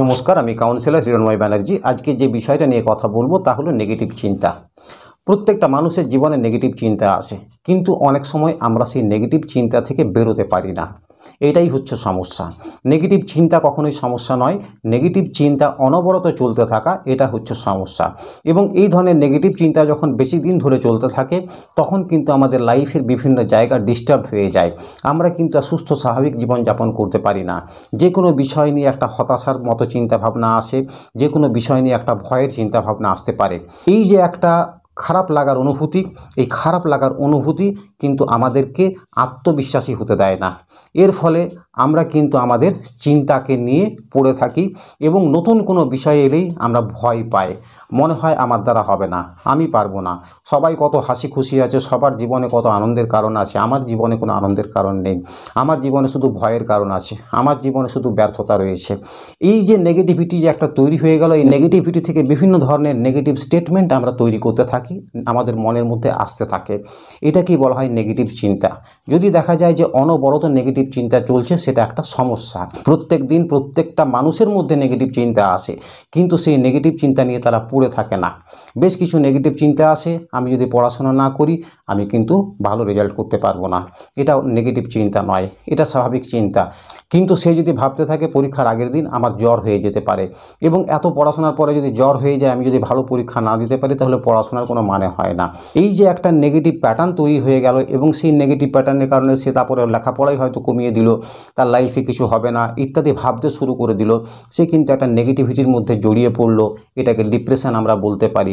নমস্কার আমি কাউন্সিলর হিরণময় ব্যানার্জি আজকে যে বিষয়টা নিয়ে কথা বলবো তা হলো নেগেটিভ চিন্তা প্রত্যেকটা মানুষের জীবনে নেগেটিভ চিন্তা আসে কিন্তু অনেক সময় আমরা সেই নেগেটিভ চিন্তা থেকে বেরোতে পারি না এটাই হচ্ছে সমস্যা নেগেটিভ চিন্তা কখনোই সমস্যা নয় নেগেটিভ চিন্তা অনবরত চলতে থাকা এটা হচ্ছে সমস্যা এবং এই ধরনের নেগেটিভ চিন্তা যখন বেশি দিন ধরে চলতে থাকে তখন কিন্তু আমাদের লাইফের বিভিন্ন জায়গা ডিস্টার্ব হয়ে যায় আমরা কিন্তু সুস্থ স্বাভাবিক জীবনযাপন করতে পারি না যে কোনো বিষয় নিয়ে একটা হতাশার মতো চিন্তাভাবনা আসে যে কোনো বিষয় নিয়ে একটা ভয়ের চিন্তাভাবনা আসতে পারে এই যে একটা খারাপ লাগার অনুভূতি এই খারাপ লাগার অনুভূতি কিন্তু আমাদেরকে আত্মবিশ্বাসী হতে দেয় না এর ফলে আমরা কিন্তু আমাদের চিন্তাকে নিয়ে পড়ে থাকি এবং নতুন কোনো বিষয় এলেই আমরা ভয় পাই মনে হয় আমার দ্বারা হবে না আমি পারবো না সবাই কত হাসি খুশি আছে সবার জীবনে কত আনন্দের কারণ আছে আমার জীবনে কোনো আনন্দের কারণ নেই আমার জীবনে শুধু ভয়ের কারণ আছে আমার জীবনে শুধু ব্যর্থতা রয়েছে এই যে নেগেটিভিটি যে একটা তৈরি হয়ে গেল এই নেগেটিভিটি থেকে বিভিন্ন ধরনের নেগেটিভ স্টেটমেন্ট আমরা তৈরি করতে থাকি থাকি আমাদের মনের মধ্যে আসতে থাকে এটাকেই বলা হয় নেগেটিভ চিন্তা যদি দেখা যায় যে অনবরত নেগেটিভ চিন্তা চলছে সেটা একটা সমস্যা প্রত্যেক দিন প্রত্যেকটা মানুষের মধ্যে নেগেটিভ চিন্তা আসে কিন্তু সেই নেগেটিভ চিন্তা নিয়ে তারা পড়ে থাকে না বেশ কিছু নেগেটিভ চিন্তা আসে আমি যদি পড়াশোনা না করি আমি কিন্তু ভালো রেজাল্ট করতে পারবো না এটা নেগেটিভ চিন্তা নয় এটা স্বাভাবিক চিন্তা কিন্তু সে যদি ভাবতে থাকে পরীক্ষার আগের দিন আমার জ্বর হয়ে যেতে পারে এবং এত পড়াশোনার পরে যদি জ্বর হয়ে যায় আমি যদি ভালো পরীক্ষা না দিতে পারি তাহলে পড়াশোনার কোনো মানে হয় না এই যে একটা নেগেটিভ প্যাটার্ন তৈরি হয়ে গেল এবং সেই নেগেটিভ প্যাটার্নের কারণে সে তারপরে লেখাপড়াই হয়তো কমিয়ে দিল তার লাইফে কিছু হবে না ইত্যাদি ভাবতে শুরু করে দিল সে কিন্তু একটা নেগেটিভিটির মধ্যে জড়িয়ে পড়লো এটাকে ডিপ্রেশন আমরা বলতে পারি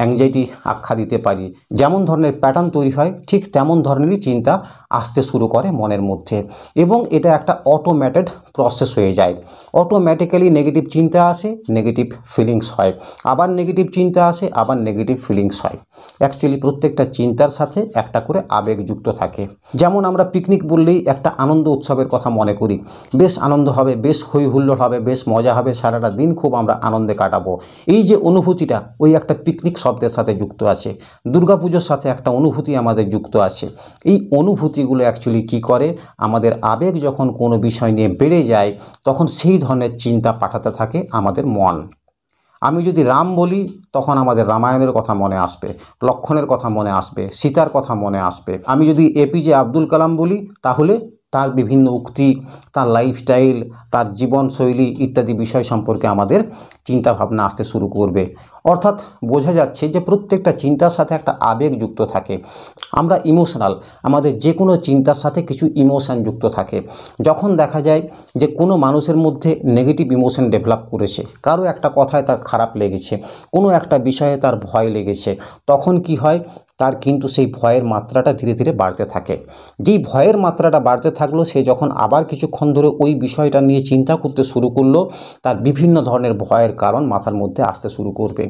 অ্যাংজাইটি আখ্যা দিতে পারি যেমন ধরনের প্যাটার্ন তৈরি হয় ঠিক তেমন ধরনেরই চিন্তা আসতে শুরু করে মনের মধ্যে এবং এটা একটা অটোমেটেড প্রসেস হয়ে যায় অটোমেটিক্যালি নেগেটিভ চিন্তা আসে নেগেটিভ ফিলিংস হয় আবার নেগেটিভ চিন্তা আসে আবার নেগেটিভ ফিলিংস হয় অ্যাকচুয়ালি প্রত্যেকটা চিন্তার সাথে একটা করে আবেগ যুক্ত থাকে যেমন আমরা পিকনিক বললেই একটা আনন্দ উৎসবের কথা মনে করি বেশ আনন্দ হবে বেশ হই হুল্লোড় হবে বেশ মজা হবে সারাটা দিন খুব আমরা আনন্দে কাটাবো এই যে অনুভূতিটা ওই একটা পিকনিক শব্দের সাথে যুক্ত আছে দুর্গাপুজোর সাথে একটা অনুভূতি আমাদের যুক্ত আছে এই অনুভূতিগুলো অ্যাকচুয়ালি কি করে আমাদের আবেগ যখন কোনো বিষয় নিয়ে বেড়ে যায় তখন সেই ধরনের চিন্তা পাঠাতে থাকে আমাদের মন আমি যদি রাম বলি তখন আমাদের রামায়ণের কথা মনে আসবে লক্ষণের কথা মনে আসবে সীতার কথা মনে আসবে আমি যদি এপিজে আব্দুল কালাম বলি তাহলে তার বিভিন্ন উক্তি তার লাইফস্টাইল তার জীবনশৈলী ইত্যাদি বিষয় সম্পর্কে আমাদের চিন্তা ভাবনা আসতে শুরু করবে অর্থাৎ বোঝা যাচ্ছে যে প্রত্যেকটা চিন্তার সাথে একটা আবেগ যুক্ত থাকে আমরা ইমোশনাল আমাদের যে কোনো চিন্তার সাথে কিছু ইমোশান যুক্ত থাকে যখন দেখা যায় যে কোনো মানুষের মধ্যে নেগেটিভ ইমোশন ডেভেলপ করেছে কারো একটা কথায় তার খারাপ লেগেছে কোনো একটা বিষয়ে তার ভয় লেগেছে তখন কি হয় তার কিন্তু সেই ভয়ের মাত্রাটা ধীরে ধীরে বাড়তে থাকে যেই ভয়ের মাত্রাটা বাড়তে থাকলো সে যখন আবার কিছুক্ষণ ধরে ওই বিষয়টা নিয়ে চিন্তা করতে শুরু করলো তার বিভিন্ন ধরনের ভয়ের কারণ মাথার মধ্যে আসতে শুরু করবে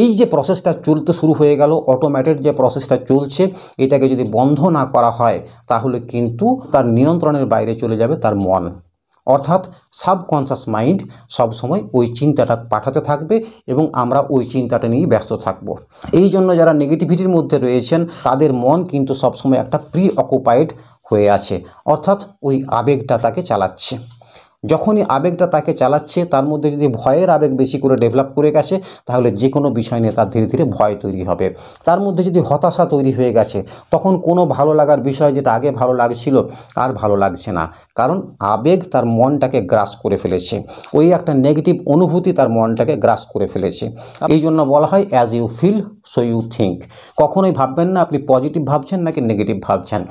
এই যে প্রসেসটা চলতে শুরু হয়ে গেল অটোমেটেড যে প্রসেসটা চলছে এটাকে যদি বন্ধ না করা হয় তাহলে কিন্তু তার নিয়ন্ত্রণের বাইরে চলে যাবে তার মন অর্থাৎ সাবকনসিয়াস মাইন্ড সবসময় ওই চিন্তাটা পাঠাতে থাকবে এবং আমরা ওই চিন্তাটা নিয়ে ব্যস্ত থাকব। এই জন্য যারা নেগেটিভিটির মধ্যে রয়েছেন তাদের মন কিন্তু সবসময় একটা প্রি অকুপাইড হয়ে আছে অর্থাৎ ওই আবেগটা তাকে চালাচ্ছে যখনই আবেগটা তাকে চালাচ্ছে তার মধ্যে যদি ভয়ের আবেগ বেশি করে ডেভেলপ করে গেছে তাহলে যে কোনো বিষয় নিয়ে তার ধীরে ধীরে ভয় তৈরি হবে তার মধ্যে যদি হতাশা তৈরি হয়ে গেছে তখন কোনো ভালো লাগার বিষয় যেটা আগে ভালো লাগছিল আর ভালো লাগছে না কারণ আবেগ তার মনটাকে গ্রাস করে ফেলেছে ওই একটা নেগেটিভ অনুভূতি তার মনটাকে গ্রাস করে ফেলেছে এই জন্য বলা হয় as you feel so you think কখনোই ভাববেন না আপনি পজিটিভ ভাবছেন নাকি নেগেটিভ ভাবছেন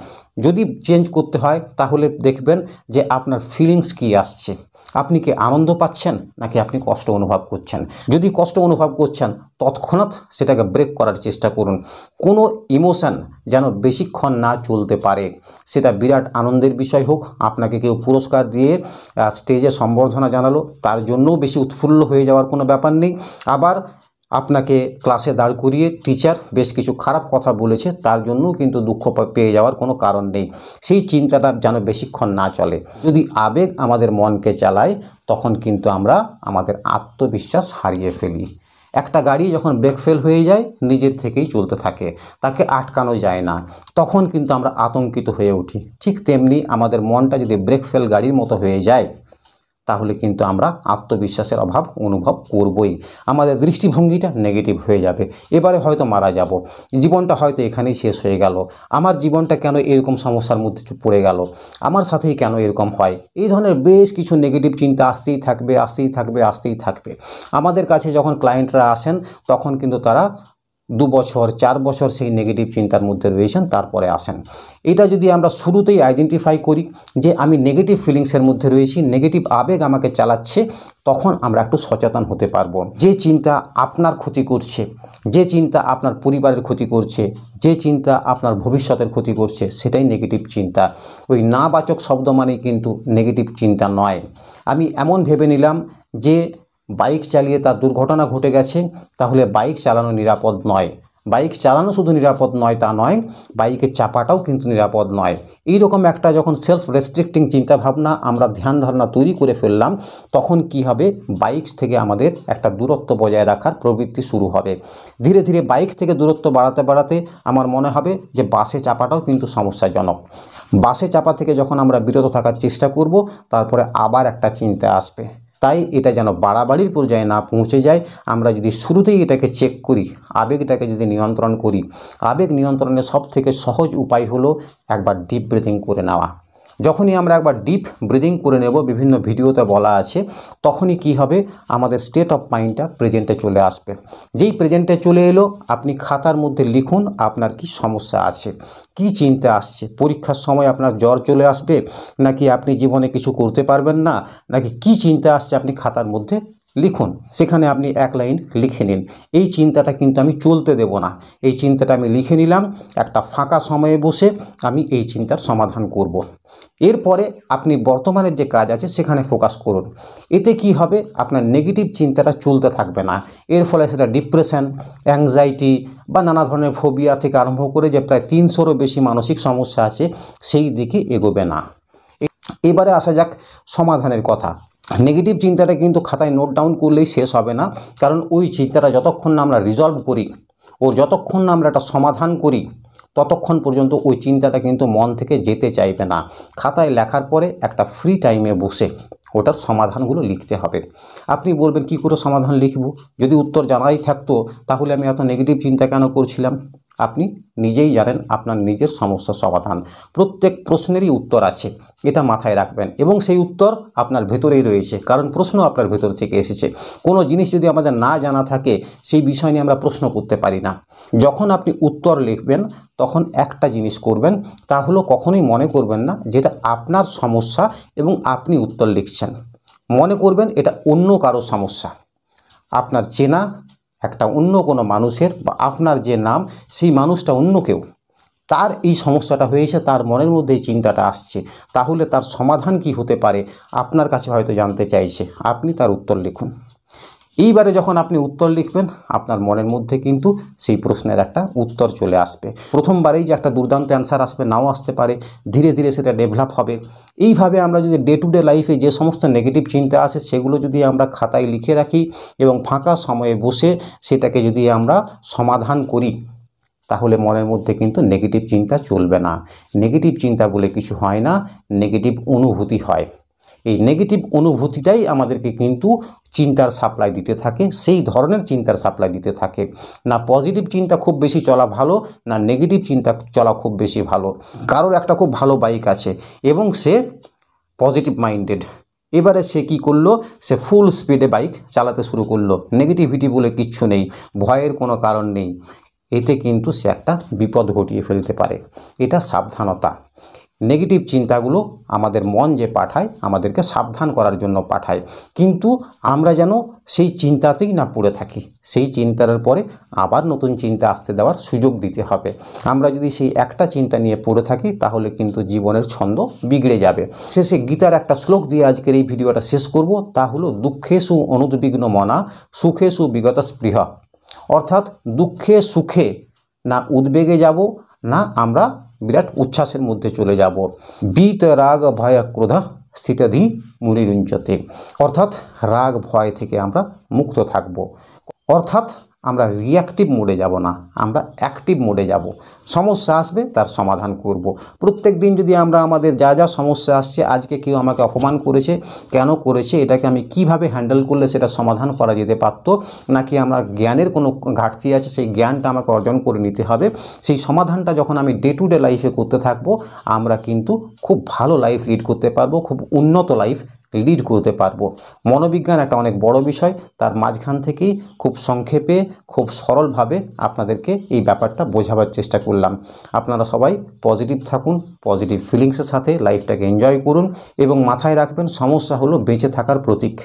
যদি চেঞ্জ করতে হয় তাহলে দেখবেন যে আপনার ফিলিংস কী আসছে আসছে আপনি কি আনন্দ পাচ্ছেন নাকি আপনি কষ্ট অনুভব করছেন যদি কষ্ট অনুভব করছেন তৎক্ষণাৎ সেটাকে ব্রেক করার চেষ্টা করুন কোনো ইমোশান যেন বেশিক্ষণ না চলতে পারে সেটা বিরাট আনন্দের বিষয় হোক আপনাকে কেউ পুরস্কার দিয়ে স্টেজে সম্বর্ধনা জানালো তার জন্যও বেশি উৎফুল্ল হয়ে যাওয়ার কোনো ব্যাপার নেই আবার আপনাকে ক্লাসে দাঁড় করিয়ে টিচার বেশ কিছু খারাপ কথা বলেছে তার জন্যও কিন্তু দুঃখ পেয়ে যাওয়ার কোনো কারণ নেই সেই চিন্তাটা যেন বেশিক্ষণ না চলে যদি আবেগ আমাদের মনকে চালায় তখন কিন্তু আমরা আমাদের আত্মবিশ্বাস হারিয়ে ফেলি একটা গাড়ি যখন ব্রেক ফেল হয়ে যায় নিজের থেকেই চলতে থাকে তাকে আটকানো যায় না তখন কিন্তু আমরা আতঙ্কিত হয়ে উঠি ঠিক তেমনি আমাদের মনটা যদি ব্রেক ফেল গাড়ির মতো হয়ে যায় তাহলে কিন্তু আমরা আত্মবিশ্বাসের অভাব অনুভব করবই আমাদের দৃষ্টিভঙ্গিটা নেগেটিভ হয়ে যাবে এবারে হয়তো মারা যাব জীবনটা হয়তো এখানেই শেষ হয়ে গেল আমার জীবনটা কেন এরকম সমস্যার মধ্যে পড়ে গেল আমার সাথেই কেন এরকম হয় এই ধরনের বেশ কিছু নেগেটিভ চিন্তা আসতেই থাকবে আসতেই থাকবে আসতেই থাকবে আমাদের কাছে যখন ক্লায়েন্টরা আসেন তখন কিন্তু তারা দু বছর চার বছর সেই নেগেটিভ চিন্তার মধ্যে রয়েছেন তারপরে আসেন এটা যদি আমরা শুরুতেই আইডেন্টিফাই করি যে আমি নেগেটিভ ফিলিংসের মধ্যে রয়েছি নেগেটিভ আবেগ আমাকে চালাচ্ছে তখন আমরা একটু সচেতন হতে পারবো যে চিন্তা আপনার ক্ষতি করছে যে চিন্তা আপনার পরিবারের ক্ষতি করছে যে চিন্তা আপনার ভবিষ্যতের ক্ষতি করছে সেটাই নেগেটিভ চিন্তা ওই নাবাচক শব্দ মানে কিন্তু নেগেটিভ চিন্তা নয় আমি এমন ভেবে নিলাম যে বাইক চালিয়ে তার দুর্ঘটনা ঘটে গেছে তাহলে বাইক চালানো নিরাপদ নয় বাইক চালানো শুধু নিরাপদ নয় তা নয় বাইকের চাপাটাও কিন্তু নিরাপদ নয় এই রকম একটা যখন সেলফ রেস্ট্রিক্টিং চিন্তাভাবনা আমরা ধ্যান ধারণা তৈরি করে ফেললাম তখন কি হবে বাইক থেকে আমাদের একটা দূরত্ব বজায় রাখার প্রবৃত্তি শুরু হবে ধীরে ধীরে বাইক থেকে দূরত্ব বাড়াতে বাড়াতে আমার মনে হবে যে বাসে চাপাটাও কিন্তু সমস্যাজনক বাসে চাপা থেকে যখন আমরা বিরত থাকার চেষ্টা করব তারপরে আবার একটা চিন্তা আসবে তাই এটা যেন বাড়াবাড়ির পর্যায়ে না পৌঁছে যায় আমরা যদি শুরুতেই এটাকে চেক করি আবেগটাকে যদি নিয়ন্ত্রণ করি আবেগ নিয়ন্ত্রণের সব থেকে সহজ উপায় হলো একবার ডিপ ব্রিদিং করে নেওয়া যখনই আমরা একবার ডিপ ব্রিদিং করে নেব বিভিন্ন ভিডিওতে বলা আছে তখনই কি হবে আমাদের স্টেট অফ মাইন্ডটা প্রেজেন্টে চলে আসবে যেই প্রেজেন্টে চলে এলো আপনি খাতার মধ্যে লিখুন আপনার কি সমস্যা আছে কি চিন্তা আসছে পরীক্ষার সময় আপনার জ্বর চলে আসবে নাকি আপনি জীবনে কিছু করতে পারবেন না নাকি কি চিন্তা আসছে আপনি খাতার মধ্যে লিখুন সেখানে আপনি এক লাইন লিখে নিন এই চিন্তাটা কিন্তু আমি চলতে দেব না এই চিন্তাটা আমি লিখে নিলাম একটা ফাঁকা সময়ে বসে আমি এই চিন্তার সমাধান করব। এরপরে আপনি বর্তমানের যে কাজ আছে সেখানে ফোকাস করুন এতে কি হবে আপনার নেগেটিভ চিন্তাটা চলতে থাকবে না এর ফলে সেটা ডিপ্রেশন অ্যাংজাইটি বা নানা ধরনের ফোবিয়া থেকে আরম্ভ করে যে প্রায় তিনশোরও বেশি মানসিক সমস্যা আছে সেই দিকে এগোবে না এবারে আসা যাক সমাধানের কথা নেগেটিভ চিন্তাটা কিন্তু খাতায় নোট ডাউন করলেই শেষ হবে না কারণ ওই চিন্তাটা যতক্ষণ না আমরা রিজলভ করি ও যতক্ষণ না আমরা একটা সমাধান করি ততক্ষণ পর্যন্ত ওই চিন্তাটা কিন্তু মন থেকে যেতে চাইবে না খাতায় লেখার পরে একটা ফ্রি টাইমে বসে ওটার সমাধানগুলো লিখতে হবে আপনি বলবেন কি করে সমাধান লিখব যদি উত্তর জানাই থাকতো তাহলে আমি এত নেগেটিভ চিন্তা কেন করছিলাম আপনি নিজেই জানেন আপনার নিজের সমস্যার সমাধান প্রত্যেক প্রশ্নেরই উত্তর আছে এটা মাথায় রাখবেন এবং সেই উত্তর আপনার ভেতরেই রয়েছে কারণ প্রশ্ন আপনার ভেতর থেকে এসেছে কোনো জিনিস যদি আমাদের না জানা থাকে সেই বিষয় নিয়ে আমরা প্রশ্ন করতে পারি না যখন আপনি উত্তর লিখবেন তখন একটা জিনিস করবেন তা হলো কখনোই মনে করবেন না যেটা আপনার সমস্যা এবং আপনি উত্তর লিখছেন মনে করবেন এটা অন্য কারো সমস্যা আপনার চেনা একটা অন্য কোনো মানুষের বা আপনার যে নাম সেই মানুষটা অন্য কেউ তার এই সমস্যাটা হয়েছে তার মনের মধ্যে এই চিন্তাটা আসছে তাহলে তার সমাধান কি হতে পারে আপনার কাছে হয়তো জানতে চাইছে আপনি তার উত্তর লিখুন এইবারে যখন আপনি উত্তর লিখবেন আপনার মনের মধ্যে কিন্তু সেই প্রশ্নের একটা উত্তর চলে আসবে প্রথমবারেই যে একটা দুর্দান্ত অ্যান্সার আসবে নাও আসতে পারে ধীরে ধীরে সেটা ডেভেলপ হবে এইভাবে আমরা যদি ডে টু ডে লাইফে যে সমস্ত নেগেটিভ চিন্তা আসে সেগুলো যদি আমরা খাতায় লিখে রাখি এবং ফাঁকা সময়ে বসে সেটাকে যদি আমরা সমাধান করি তাহলে মনের মধ্যে কিন্তু নেগেটিভ চিন্তা চলবে না নেগেটিভ চিন্তা বলে কিছু হয় না নেগেটিভ অনুভূতি হয় এই নেগেটিভ অনুভূতিটাই আমাদেরকে কিন্তু চিন্তার সাপ্লাই দিতে থাকে সেই ধরনের চিন্তার সাপ্লাই দিতে থাকে না পজিটিভ চিন্তা খুব বেশি চলা ভালো না নেগেটিভ চিন্তা চলা খুব বেশি ভালো কারোর একটা খুব ভালো বাইক আছে এবং সে পজিটিভ মাইন্ডেড এবারে সে কি করলো সে ফুল স্পিডে বাইক চালাতে শুরু করলো নেগেটিভিটি বলে কিচ্ছু নেই ভয়ের কোনো কারণ নেই এতে কিন্তু সে একটা বিপদ ঘটিয়ে ফেলতে পারে এটা সাবধানতা নেগেটিভ চিন্তাগুলো আমাদের মন যে পাঠায় আমাদেরকে সাবধান করার জন্য পাঠায় কিন্তু আমরা যেন সেই চিন্তাতেই না পড়ে থাকি সেই চিন্তার পরে আবার নতুন চিন্তা আসতে দেওয়ার সুযোগ দিতে হবে আমরা যদি সেই একটা চিন্তা নিয়ে পড়ে থাকি তাহলে কিন্তু জীবনের ছন্দ বিগড়ে যাবে শেষে গীতার একটা শ্লোক দিয়ে আজকের এই ভিডিওটা শেষ করব তা হলো সু অনুদ্বিগ্ন মনা সু বিগত স্পৃহ অর্থাৎ দুঃখে সুখে না উদ্বেগে যাব না আমরা বিরাট উচ্ছ্বাসের মধ্যে চলে যাব বিত রাগ ভয় ক্রোধ স্থিতাধি মুনিরুঞ্চতে অর্থাৎ রাগ ভয় থেকে আমরা মুক্ত থাকব অর্থাৎ আমরা রিয়াক্টিভ মোডে যাব না আমরা অ্যাক্টিভ মোডে যাব সমস্যা আসবে তার সমাধান করব। প্রত্যেক দিন যদি আমরা আমাদের যা যা সমস্যা আসছে আজকে কেউ আমাকে অপমান করেছে কেন করেছে এটাকে আমি কিভাবে হ্যান্ডেল করলে সেটা সমাধান করা যেতে পারত নাকি আমরা জ্ঞানের কোনো ঘাটতি আছে সেই জ্ঞানটা আমাকে অর্জন করে নিতে হবে সেই সমাধানটা যখন আমি ডে টু ডে লাইফে করতে থাকব আমরা কিন্তু খুব ভালো লাইফ লিড করতে পারবো খুব উন্নত লাইফ লিড করতে পারবো মনোবিজ্ঞান একটা অনেক বড় বিষয় তার মাঝখান থেকেই খুব সংক্ষেপে খুব সরলভাবে আপনাদেরকে এই ব্যাপারটা বোঝাবার চেষ্টা করলাম আপনারা সবাই পজিটিভ থাকুন পজিটিভ ফিলিংসের সাথে লাইফটাকে এনজয় করুন এবং মাথায় রাখবেন সমস্যা হলো বেঁচে থাকার প্রতীক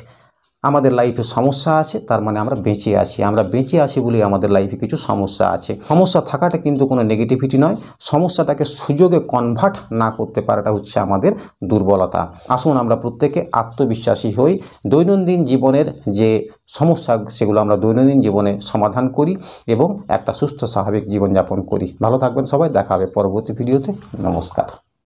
আমাদের লাইফে সমস্যা আছে তার মানে আমরা বেঁচে আছি আমরা বেঁচে আছি বলে আমাদের লাইফে কিছু সমস্যা আছে সমস্যা থাকাটা কিন্তু কোনো নেগেটিভিটি নয় সমস্যাটাকে সুযোগে কনভার্ট না করতে পারাটা হচ্ছে আমাদের দুর্বলতা আসুন আমরা প্রত্যেকে আত্মবিশ্বাসী হই দৈনন্দিন জীবনের যে সমস্যা সেগুলো আমরা দৈনন্দিন জীবনে সমাধান করি এবং একটা সুস্থ স্বাভাবিক জীবনযাপন করি ভালো থাকবেন সবাই দেখা হবে পরবর্তী ভিডিওতে নমস্কার